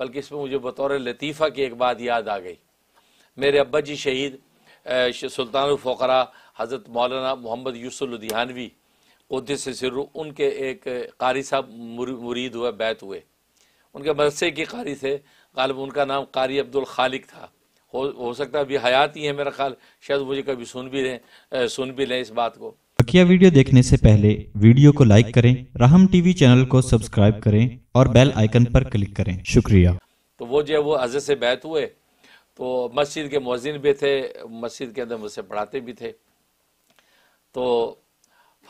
बल्कि इसमें मुझे बतौर लतीफ़ा की एक बात याद आ गई मेरे अब्बा जी शहीद सुल्तान फ़रा हज़रत मौलाना मोहम्मद उद्य से सिरु उनके एक कारी साहब मुरीद हुए बैत हुए उनके मदरसे के कारी थे गालब उनका नाम कारी अब्दुल खालिक था हो हो सकता है अभी हयात ही है मेरा ख्याल शायद मुझे कभी सुन भी रहे सुन भी लें इस बात को बकिया वीडियो देखने से पहले वीडियो को लाइक करें राहम टीवी चैनल को सब्सक्राइब करें और बेल आइकन पर क्लिक करें शुक्रिया तो वो जो है वो अजय से बैत हुए तो मस्जिद के मोजिन भी थे मस्जिद के अंदर मुझसे पढ़ाते भी थे तो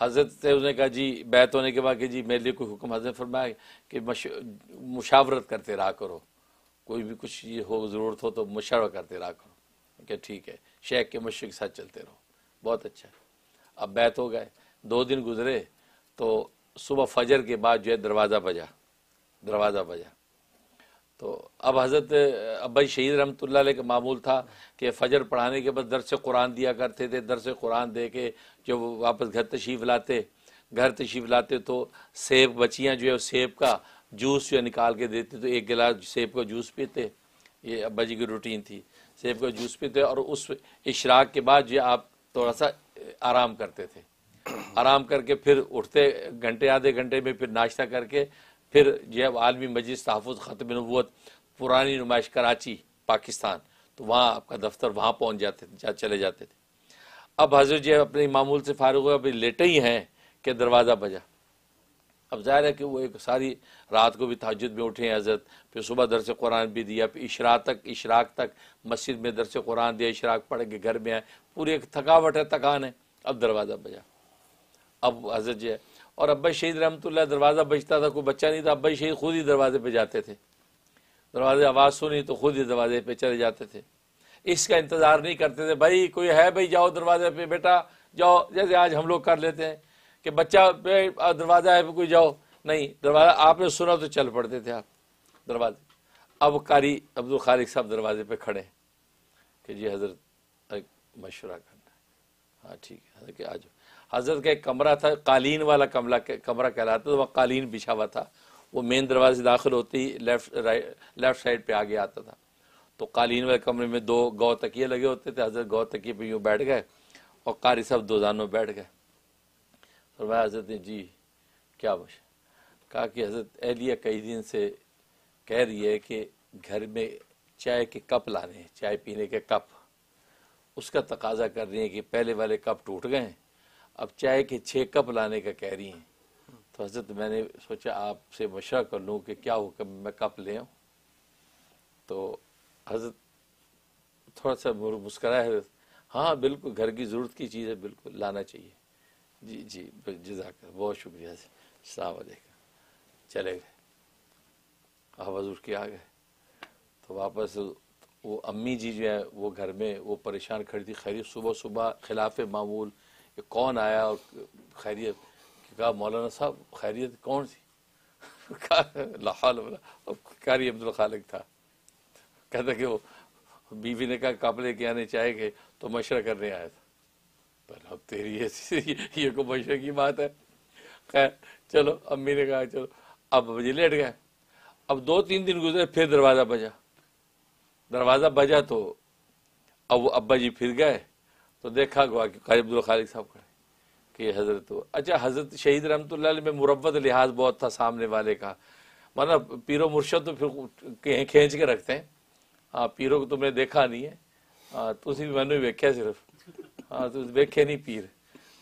हजरत से उसने कहा जी बैत होने के बाद कि जी मेरे लिए कोई हुक्म हजरत फरमाया कि मुशावरत करते रहा करो कोई भी कुछ ये हो ज़रूरत हो तो मुशावरा करते रहा करो क्या ठीक है शेख के मशे के साथ चलते रहो बहुत अच्छा अब बैत हो गए दो दिन गुजरे तो सुबह फजर के बाद जो है दरवाज़ा बजा दरवाज़ा बजा तो अब हज़रत अब्बई शहीद रहमतुल्लाह का मामूल था कि फ़जर पढ़ाने के बाद दर से कुरान दिया करते थे दर से कुरान दे के जो वापस घर तशीफ़ लाते घर तशीफ़ लाते तो सेब बचियाँ जो है सेब का जूस जो है निकाल के देते तो एक गिलास सेब का जूस पीते ये अब्बा जी की रूटीन थी सेब का जूस पीते और उस इशराक के बाद जो आप थोड़ा सा आराम करते थे आराम करके फिर उठते घंटे आधे घंटे में फिर नाश्ता करके फिर जब आलमी मजिद तहफ़ ख़त्म नबूत पुरानी नुमाइश कराची पाकिस्तान तो वहाँ आपका दफ्तर वहाँ पहुँच जाते थे जा, चले जाते थे अब हजरत जी अपने मामूल से फारग हुए अभी लेटे ही हैं कि दरवाज़ा बजा अब जाहिर है कि वो एक सारी रात को भी तहजद में उठे हैं हजरत फिर सुबह दरस कुरान भी दिया फिर इशरा तक इशराक तक मस्जिद में दरस कुरान दिया इशराक पढ़ के घर में आए पूरी एक थकावट है थकान है अब दरवाज़ा बजा अब हजरत जो है और अब्बा शहीद रहमतुल्ला दरवाज़ा बजता था कोई बच्चा नहीं था अब्बा शहीद खुद ही दरवाजे पे जाते थे दरवाजे आवाज़ सुनी तो खुद ही दरवाजे पे चले जाते थे इसका इंतज़ार नहीं करते थे भाई कोई है भाई जाओ दरवाजे पे बेटा जाओ जैसे आज हम लोग कर लेते हैं कि बच्चा पे दरवाज़ा है कोई जाओ नहीं दरवाज़ा आपने सुना तो चल पड़ते थे आप दरवाजे अब कारी अब्दुल खालिक साहब दरवाजे पे खड़े हैं कि जी हज़रत मशवरा करना हाँ ठीक है आज हजरत का एक कमरा था कालीन वाला कमरा कमरा कहलाता था तो वह कालीन बिछा हुआ था वो मेन दरवाजे से दाखिल होती ही लेफ्ट राइट लेफ्ट साइड पे आगे आता था तो कालीन वाले कमरे में दो गौ तकिए लगे होते थे हजरत गौ तकिए पे यूँ बैठ गए और कारी साहब दोजानों में बैठ गए फरमाया हजरत ने जी क्या बोश कहा कि हजरत एहलिया कई दिन से कह रही है कि घर में चाय के कप लाने हैं चाय पीने के कप उसका तकाजा कर रही हैं कि पहले वाले कप टूट गए हैं अब चाय के छः कप लाने का कह रही हैं तो हजरत मैंने सोचा आपसे मशा कर लूँ कि क्या हो कब मैं कप ले आऊँ तो हजरत थोड़ा सा मुस्कराए हाँ बिल्कुल घर की ज़रूरत की चीज़ है बिल्कुल लाना चाहिए जी जी जजाक बहुत शुक्रिया सलामकुम चले गए आप हजूर के आ गए तो वापस वो अम्मी जी जो है वो घर में वो परेशान खड़ी थी खैरियत सुबह सुबह खिलाफ मामूल कौन आया और खैरियत कहा मौलाना साहब खैरियत कौन थी कारी अब्दुल खालिक था कहता कि वो बीवी ने कहा कपड़े के आने चाहे गए तो मशरा करने आया था पर अब तेरी ऐसी ये को मशरे की बात है खैर चलो अम्मी ने कहा चलो अब बजे लेट गए अब दो तीन दिन गुजरे फिर दरवाज़ा बजा दरवाज़ा बजा तो अब वो अब्बा जी फिर गए तो देखा गया कि काजी अब्दुल खालिक साहब खड़े कि हज़रत तो- अच्छा हज़रत शहीद रहमत में मुरबत लिहाज बहुत था सामने वाले का माना मतलब पीरो मुर्शद तो फिर खींच के रखते हैं हाँ पीरों को तुमने देखा नहीं है हाँ तुम तो मैंने वेख्या सिर्फ हाँ तो वेखे नहीं पीर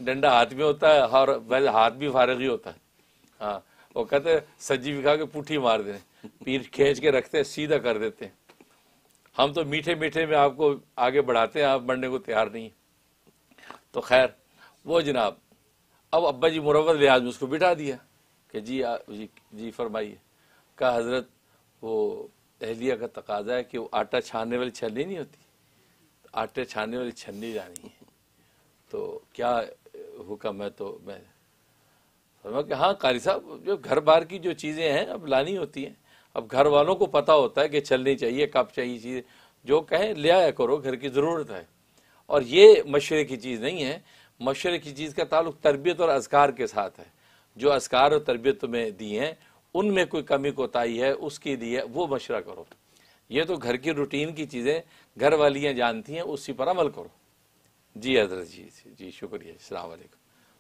डंडा हाथ में होता है और वैसे हाथ भी फारग ही होता है हाँ वो कहते सज्जी बिखा के पुठी मार दे पीर खींच के रखते हैं सीधा कर देते हैं हम तो मीठे मीठे में आपको आगे बढ़ाते हैं आप बढ़ने को तैयार नहीं तो खैर वो जनाब अब अब्बा जी मुरवत लिहाज में उसको बिठा दिया कि जी आ, जी, जी फरमाइए कहा हज़रत वो अहलिया का तकाजा है कि वो आटा छानने वाली छलनी नहीं होती आटे छानने वाली छलनी लानी है तो क्या हुक्म है तो मैं फरमा कि हाँ कारी साहब जो घर बार की जो चीज़ें हैं अब लानी होती हैं अब घर वालों को पता होता है कि चलनी चाहिए कब चाहिए चीज़ जो कहें ले आया करो घर की ज़रूरत है और ये मशरे की चीज़ नहीं है मशरे की चीज़ का ताल्लुक तरबियत और असकार के साथ है जो असकार और तरबियत तुम्हें दी हैं उनमें कोई कमी कोताही है उसकी दी है वो मशरा करो ये तो घर की रूटीन की चीज़ें घर वालियाँ जानती हैं उसी पर अमल करो जी हजरत जी जी शुक्रिया अलैक्म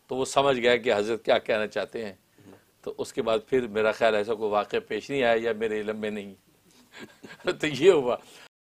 तो वो समझ गया कि हजरत क्या कहना चाहते हैं तो उसके बाद फिर मेरा ख्याल ऐसा कोई वाक़ पेश नहीं आया या मेरे इलम में नहीं तो ये हुआ